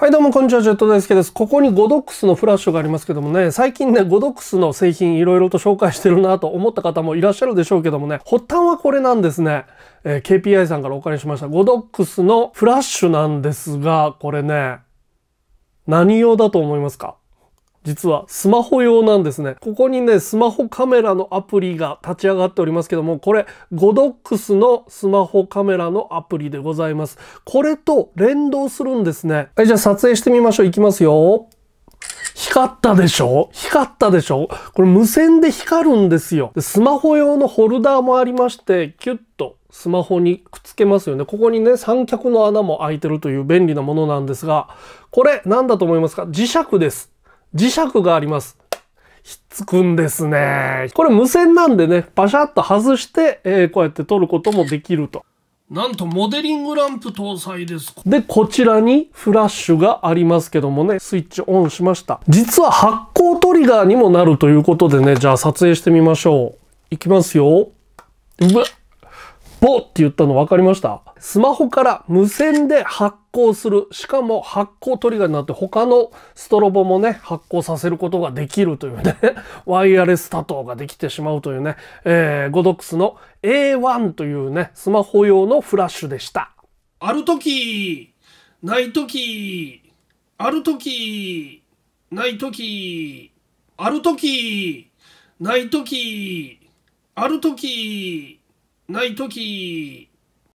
はいどうもこんにちは、ジェット大介です。ここにゴドックスのフラッシュがありますけどもね、最近ね、ゴドックスの製品いろいろと紹介してるなと思った方もいらっしゃるでしょうけどもね、発端はこれなんですね。えー、KPI さんからお借りしました。ゴドックスのフラッシュなんですが、これね、何用だと思いますか実はスマホ用なんですね。ここにね、スマホカメラのアプリが立ち上がっておりますけども、これ、g ドッ o スのスマホカメラのアプリでございます。これと連動するんですね。はい、じゃあ撮影してみましょう。いきますよ。光ったでしょ光ったでしょこれ無線で光るんですよで。スマホ用のホルダーもありまして、キュッとスマホにくっつけますよね。ここにね、三脚の穴も開いてるという便利なものなんですが、これ何だと思いますか磁石です。磁石があります。ひっつくんですね。これ無線なんでね、パシャッと外して、えー、こうやって撮ることもできると。なんとモデリングランプ搭載です。で、こちらにフラッシュがありますけどもね、スイッチオンしました。実は発光トリガーにもなるということでね、じゃあ撮影してみましょう。いきますよ。うわっボって言ったの分かりましたスマホから無線で発光する。しかも発光トリガーになって他のストロボもね、発光させることができるというね、ワイヤレス多頭ができてしまうというね、えー、ゴドックスの A1 というね、スマホ用のフラッシュでした。ある時、ない時、ある時、ない時、ある時、ない時、ある時、ない時